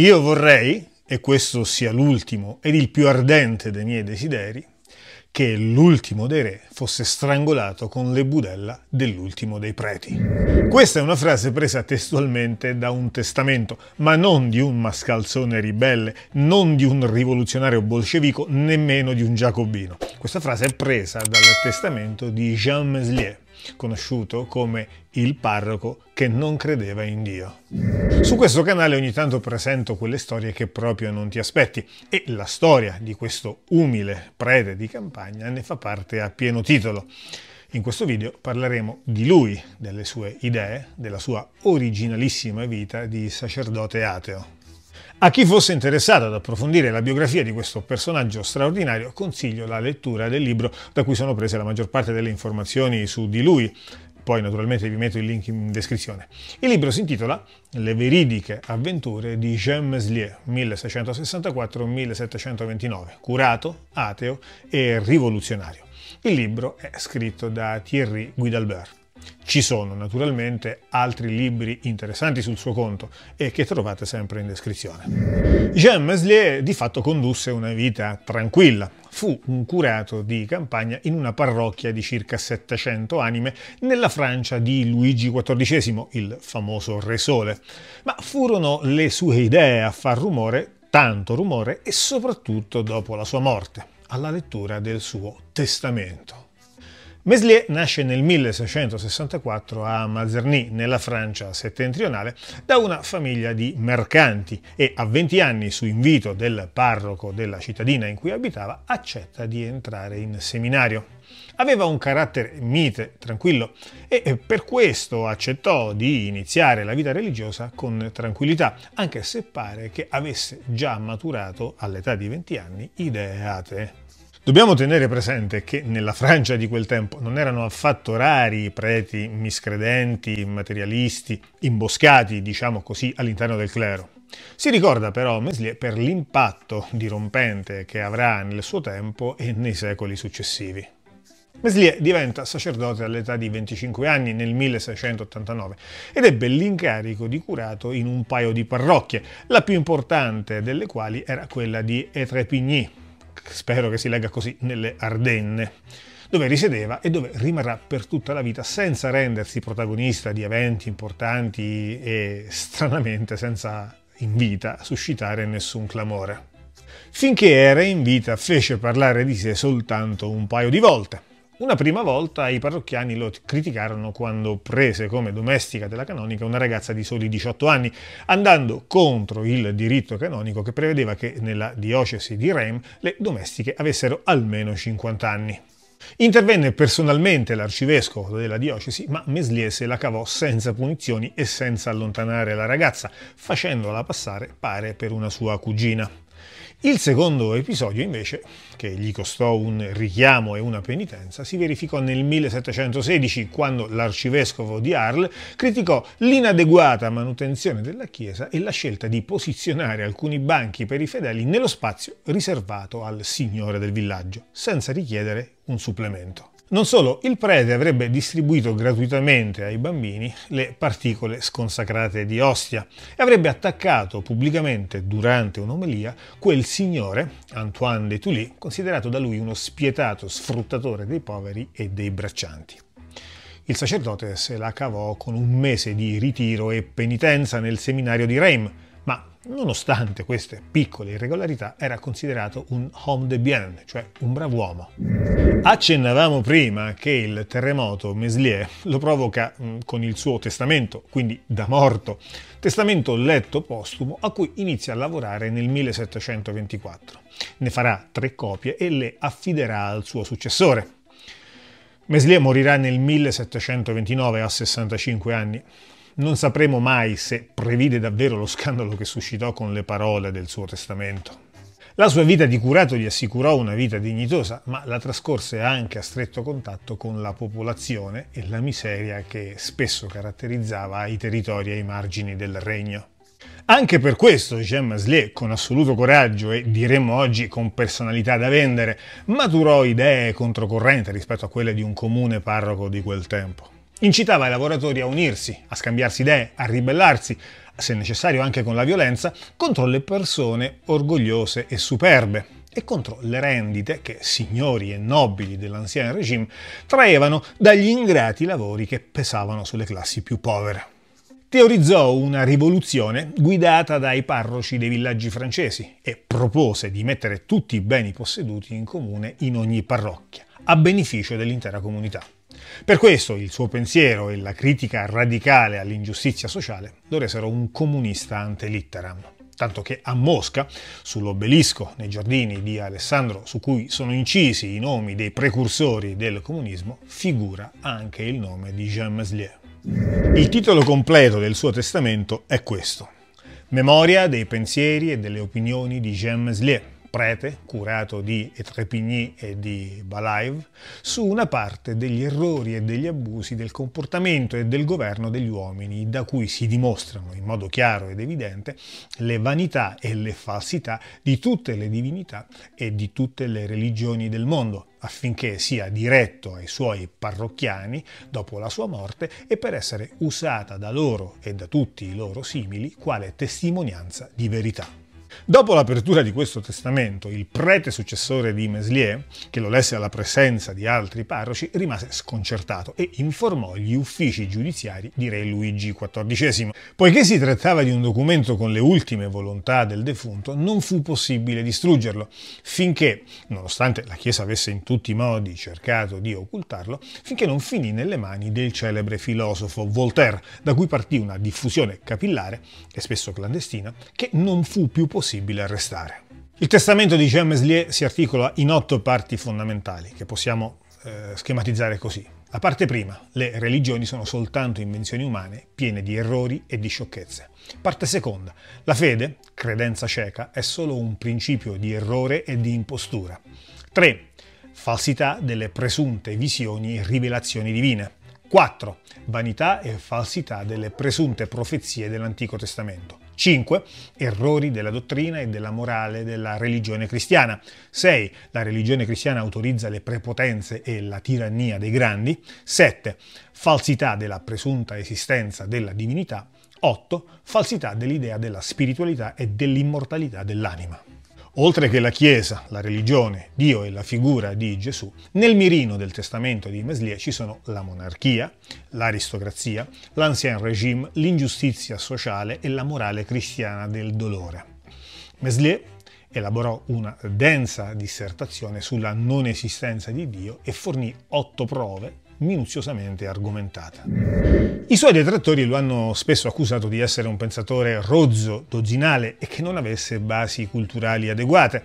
Io vorrei, e questo sia l'ultimo ed il più ardente dei miei desideri, che l'ultimo dei re fosse strangolato con le budella dell'ultimo dei preti. Questa è una frase presa testualmente da un testamento, ma non di un mascalzone ribelle, non di un rivoluzionario bolscevico, nemmeno di un giacobino. Questa frase è presa dal testamento di Jean Meslier, conosciuto come il parroco che non credeva in Dio. Su questo canale ogni tanto presento quelle storie che proprio non ti aspetti e la storia di questo umile prete di campagna ne fa parte a pieno titolo. In questo video parleremo di lui, delle sue idee, della sua originalissima vita di sacerdote ateo. A chi fosse interessato ad approfondire la biografia di questo personaggio straordinario consiglio la lettura del libro da cui sono prese la maggior parte delle informazioni su di lui, poi naturalmente vi metto il link in descrizione. Il libro si intitola Le veridiche avventure di Jean Meslier 1664-1729, curato, ateo e rivoluzionario. Il libro è scritto da Thierry Guidalbert. Ci sono naturalmente altri libri interessanti sul suo conto e che trovate sempre in descrizione. Jean Meslier di fatto condusse una vita tranquilla. Fu un curato di campagna in una parrocchia di circa 700 anime nella Francia di Luigi XIV, il famoso Re Sole. Ma furono le sue idee a far rumore, tanto rumore, e soprattutto dopo la sua morte, alla lettura del suo testamento. Meslier nasce nel 1664 a Mazerny, nella Francia settentrionale, da una famiglia di mercanti e a 20 anni, su invito del parroco della cittadina in cui abitava, accetta di entrare in seminario. Aveva un carattere mite, tranquillo, e per questo accettò di iniziare la vita religiosa con tranquillità, anche se pare che avesse già maturato all'età di 20 anni idee atee. Dobbiamo tenere presente che nella Francia di quel tempo non erano affatto rari i preti miscredenti, materialisti, imboscati, diciamo così, all'interno del clero. Si ricorda però Meslier per l'impatto dirompente che avrà nel suo tempo e nei secoli successivi. Meslier diventa sacerdote all'età di 25 anni nel 1689 ed ebbe l'incarico di curato in un paio di parrocchie, la più importante delle quali era quella di Etrepigny, spero che si legga così, nelle Ardenne, dove risiedeva e dove rimarrà per tutta la vita senza rendersi protagonista di eventi importanti e stranamente senza in vita suscitare nessun clamore. Finché era in vita fece parlare di sé soltanto un paio di volte una prima volta i parrocchiani lo criticarono quando prese come domestica della canonica una ragazza di soli 18 anni, andando contro il diritto canonico che prevedeva che nella diocesi di Rem le domestiche avessero almeno 50 anni. Intervenne personalmente l'arcivescovo della diocesi, ma Mesliese la cavò senza punizioni e senza allontanare la ragazza, facendola passare pare per una sua cugina. Il secondo episodio invece, che gli costò un richiamo e una penitenza, si verificò nel 1716 quando l'arcivescovo di Arles criticò l'inadeguata manutenzione della chiesa e la scelta di posizionare alcuni banchi per i fedeli nello spazio riservato al signore del villaggio, senza richiedere un supplemento. Non solo, il prete avrebbe distribuito gratuitamente ai bambini le particole sconsacrate di ostia e avrebbe attaccato pubblicamente durante un'omelia quel signore, Antoine de Tully, considerato da lui uno spietato sfruttatore dei poveri e dei braccianti. Il sacerdote se la cavò con un mese di ritiro e penitenza nel seminario di Reims, Nonostante queste piccole irregolarità era considerato un homme de bien, cioè un bravo uomo. Accennavamo prima che il terremoto Meslier lo provoca mm, con il suo testamento, quindi da morto, testamento letto postumo a cui inizia a lavorare nel 1724. Ne farà tre copie e le affiderà al suo successore. Meslier morirà nel 1729 a 65 anni. Non sapremo mai se previde davvero lo scandalo che suscitò con le parole del suo testamento. La sua vita di curato gli assicurò una vita dignitosa, ma la trascorse anche a stretto contatto con la popolazione e la miseria che spesso caratterizzava i territori ai margini del regno. Anche per questo Jean Maslier, con assoluto coraggio e diremmo oggi con personalità da vendere, maturò idee controcorrente rispetto a quelle di un comune parroco di quel tempo incitava i lavoratori a unirsi, a scambiarsi idee, a ribellarsi, se necessario anche con la violenza, contro le persone orgogliose e superbe e contro le rendite che signori e nobili dell'anziano regime traevano dagli ingrati lavori che pesavano sulle classi più povere. Teorizzò una rivoluzione guidata dai parroci dei villaggi francesi e propose di mettere tutti i beni posseduti in comune in ogni parrocchia, a beneficio dell'intera comunità. Per questo il suo pensiero e la critica radicale all'ingiustizia sociale lo resero un comunista ante litteram tanto che a Mosca, sull'obelisco nei giardini di Alessandro, su cui sono incisi i nomi dei precursori del comunismo, figura anche il nome di Jean Meslier. Il titolo completo del suo testamento è questo: Memoria dei pensieri e delle opinioni di Jean Meslier prete, curato di Etrepigny e di Balaiv, su una parte degli errori e degli abusi del comportamento e del governo degli uomini, da cui si dimostrano in modo chiaro ed evidente le vanità e le falsità di tutte le divinità e di tutte le religioni del mondo, affinché sia diretto ai suoi parrocchiani dopo la sua morte e per essere usata da loro e da tutti i loro simili quale testimonianza di verità. Dopo l'apertura di questo testamento, il prete successore di Meslier, che lo lesse alla presenza di altri parroci, rimase sconcertato e informò gli uffici giudiziari di Re Luigi XIV. Poiché si trattava di un documento con le ultime volontà del defunto, non fu possibile distruggerlo, finché, nonostante la Chiesa avesse in tutti i modi cercato di occultarlo, finché non finì nelle mani del celebre filosofo Voltaire, da cui partì una diffusione capillare e spesso clandestina che non fu più possibile possibile arrestare. Il testamento di Jean Meslier si articola in otto parti fondamentali che possiamo eh, schematizzare così. La parte prima, le religioni sono soltanto invenzioni umane piene di errori e di sciocchezze. Parte seconda, la fede, credenza cieca, è solo un principio di errore e di impostura. 3. Falsità delle presunte visioni e rivelazioni divine. 4. Vanità e falsità delle presunte profezie dell'Antico Testamento. 5. Errori della dottrina e della morale della religione cristiana. 6. La religione cristiana autorizza le prepotenze e la tirannia dei grandi. 7. Falsità della presunta esistenza della divinità. 8. Falsità dell'idea della spiritualità e dell'immortalità dell'anima oltre che la Chiesa, la religione, Dio e la figura di Gesù, nel mirino del testamento di Meslier ci sono la monarchia, l'aristocrazia, l'ancien regime, l'ingiustizia sociale e la morale cristiana del dolore. Meslier elaborò una densa dissertazione sulla non esistenza di Dio e fornì otto prove minuziosamente argomentata. I suoi detrattori lo hanno spesso accusato di essere un pensatore rozzo, dozzinale e che non avesse basi culturali adeguate.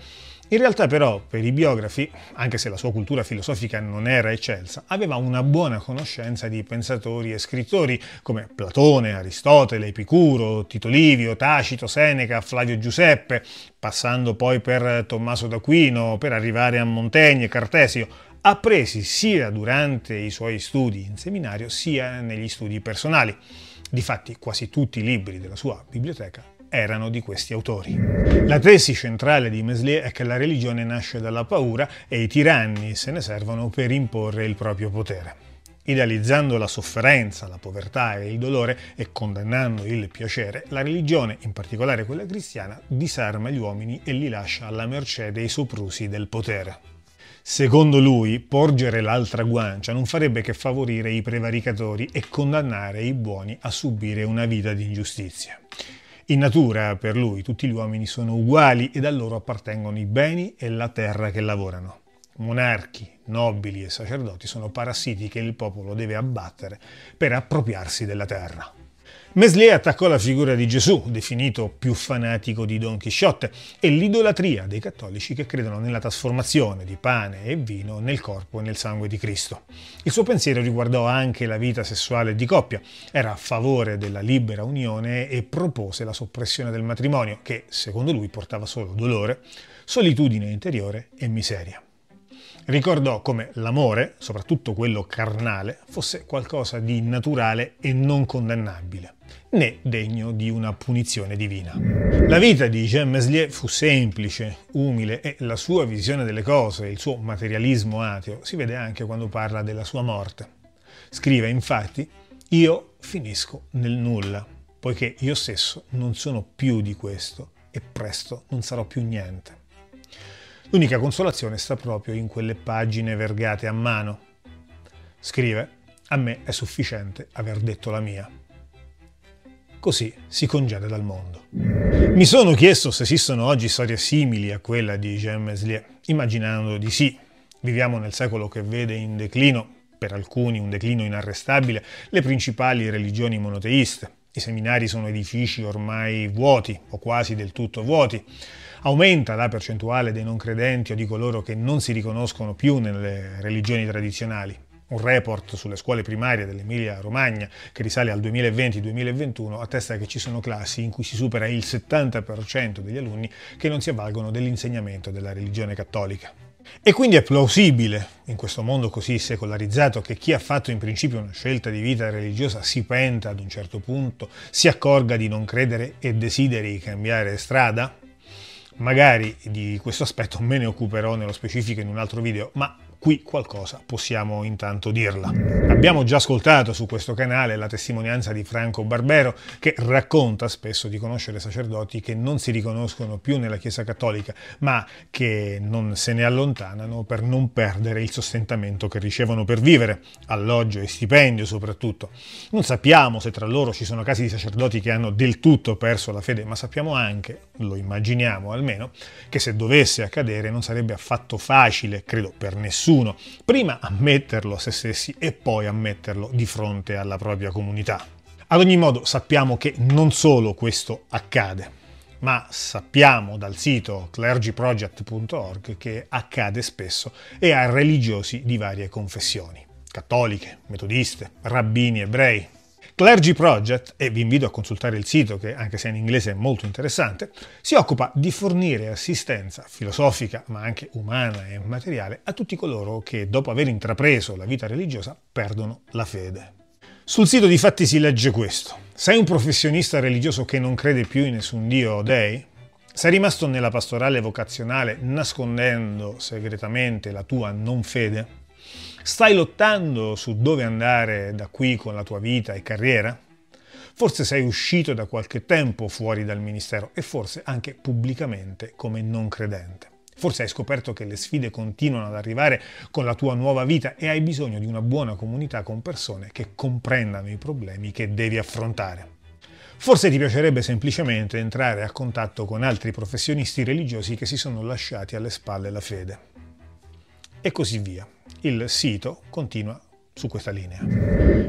In realtà però, per i biografi, anche se la sua cultura filosofica non era eccelsa, aveva una buona conoscenza di pensatori e scrittori come Platone, Aristotele, Epicuro, Tito Livio, Tacito, Seneca, Flavio Giuseppe, passando poi per Tommaso d'Aquino, per arrivare a Montaigne, Cartesio, appresi sia durante i suoi studi in seminario sia negli studi personali. Difatti quasi tutti i libri della sua biblioteca erano di questi autori. La tesi centrale di Meslier è che la religione nasce dalla paura e i tiranni se ne servono per imporre il proprio potere. Idealizzando la sofferenza, la povertà e il dolore e condannando il piacere, la religione, in particolare quella cristiana, disarma gli uomini e li lascia alla mercé dei soprusi del potere. Secondo lui, porgere l'altra guancia non farebbe che favorire i prevaricatori e condannare i buoni a subire una vita di ingiustizia. In natura, per lui, tutti gli uomini sono uguali ed a loro appartengono i beni e la terra che lavorano. Monarchi, nobili e sacerdoti sono parassiti che il popolo deve abbattere per appropriarsi della terra. Meslier attaccò la figura di Gesù, definito più fanatico di Don Chisciotte, e l'idolatria dei cattolici che credono nella trasformazione di pane e vino nel corpo e nel sangue di Cristo. Il suo pensiero riguardò anche la vita sessuale di coppia, era a favore della libera unione e propose la soppressione del matrimonio, che secondo lui portava solo dolore, solitudine interiore e miseria. Ricordò come l'amore, soprattutto quello carnale, fosse qualcosa di naturale e non condannabile né degno di una punizione divina. La vita di Jean Meslier fu semplice, umile e la sua visione delle cose, il suo materialismo ateo, si vede anche quando parla della sua morte. Scrive infatti, io finisco nel nulla, poiché io stesso non sono più di questo e presto non sarò più niente. L'unica consolazione sta proprio in quelle pagine vergate a mano. Scrive, a me è sufficiente aver detto la mia. Così si congeda dal mondo. Mi sono chiesto se esistono oggi storie simili a quella di Jean Meslier, immaginando di sì. Viviamo nel secolo che vede in declino, per alcuni un declino inarrestabile, le principali religioni monoteiste. I seminari sono edifici ormai vuoti o quasi del tutto vuoti. Aumenta la percentuale dei non credenti o di coloro che non si riconoscono più nelle religioni tradizionali un report sulle scuole primarie dell'Emilia Romagna che risale al 2020-2021 attesta che ci sono classi in cui si supera il 70% degli alunni che non si avvalgono dell'insegnamento della religione cattolica. E quindi è plausibile, in questo mondo così secolarizzato, che chi ha fatto in principio una scelta di vita religiosa si penta ad un certo punto, si accorga di non credere e desideri cambiare strada? Magari di questo aspetto me ne occuperò nello specifico in un altro video, ma qui qualcosa possiamo intanto dirla. Abbiamo già ascoltato su questo canale la testimonianza di Franco Barbero che racconta spesso di conoscere sacerdoti che non si riconoscono più nella Chiesa Cattolica ma che non se ne allontanano per non perdere il sostentamento che ricevono per vivere, alloggio e stipendio soprattutto. Non sappiamo se tra loro ci sono casi di sacerdoti che hanno del tutto perso la fede ma sappiamo anche, lo immaginiamo almeno, che se dovesse accadere non sarebbe affatto facile, credo per nessuno, nessuno, prima ammetterlo a se stessi e poi ammetterlo di fronte alla propria comunità. Ad ogni modo sappiamo che non solo questo accade, ma sappiamo dal sito clergyproject.org che accade spesso e a religiosi di varie confessioni, cattoliche, metodiste, rabbini ebrei, Clergy Project, e vi invito a consultare il sito che anche se in inglese è molto interessante, si occupa di fornire assistenza filosofica ma anche umana e materiale a tutti coloro che dopo aver intrapreso la vita religiosa perdono la fede. Sul sito di fatti si legge questo. Sei un professionista religioso che non crede più in nessun dio o dei? Sei rimasto nella pastorale vocazionale nascondendo segretamente la tua non fede? Stai lottando su dove andare da qui con la tua vita e carriera? Forse sei uscito da qualche tempo fuori dal ministero e forse anche pubblicamente come non credente. Forse hai scoperto che le sfide continuano ad arrivare con la tua nuova vita e hai bisogno di una buona comunità con persone che comprendano i problemi che devi affrontare. Forse ti piacerebbe semplicemente entrare a contatto con altri professionisti religiosi che si sono lasciati alle spalle la fede. E così via. Il sito continua su questa linea.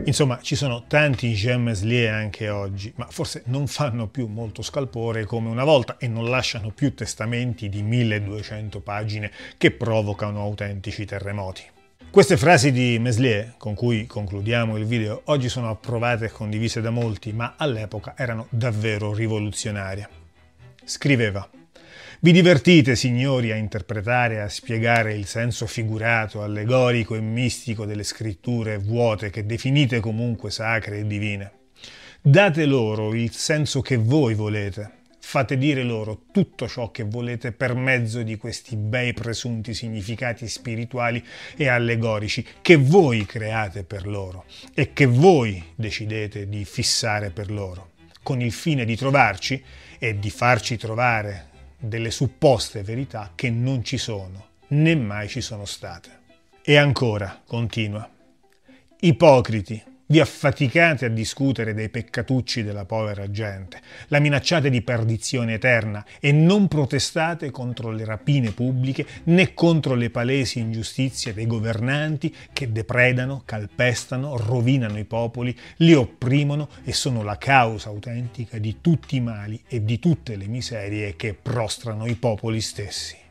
Insomma, ci sono tanti gemme slie anche oggi, ma forse non fanno più molto scalpore come una volta e non lasciano più testamenti di 1200 pagine che provocano autentici terremoti. Queste frasi di Meslier, con cui concludiamo il video, oggi sono approvate e condivise da molti, ma all'epoca erano davvero rivoluzionarie. Scriveva vi divertite, signori, a interpretare e a spiegare il senso figurato, allegorico e mistico delle scritture vuote che definite comunque sacre e divine. Date loro il senso che voi volete. Fate dire loro tutto ciò che volete per mezzo di questi bei presunti significati spirituali e allegorici che voi create per loro e che voi decidete di fissare per loro, con il fine di trovarci e di farci trovare delle supposte verità che non ci sono, né mai ci sono state. E ancora, continua, ipocriti, vi affaticate a discutere dei peccatucci della povera gente, la minacciate di perdizione eterna e non protestate contro le rapine pubbliche né contro le palesi ingiustizie dei governanti che depredano, calpestano, rovinano i popoli, li opprimono e sono la causa autentica di tutti i mali e di tutte le miserie che prostrano i popoli stessi.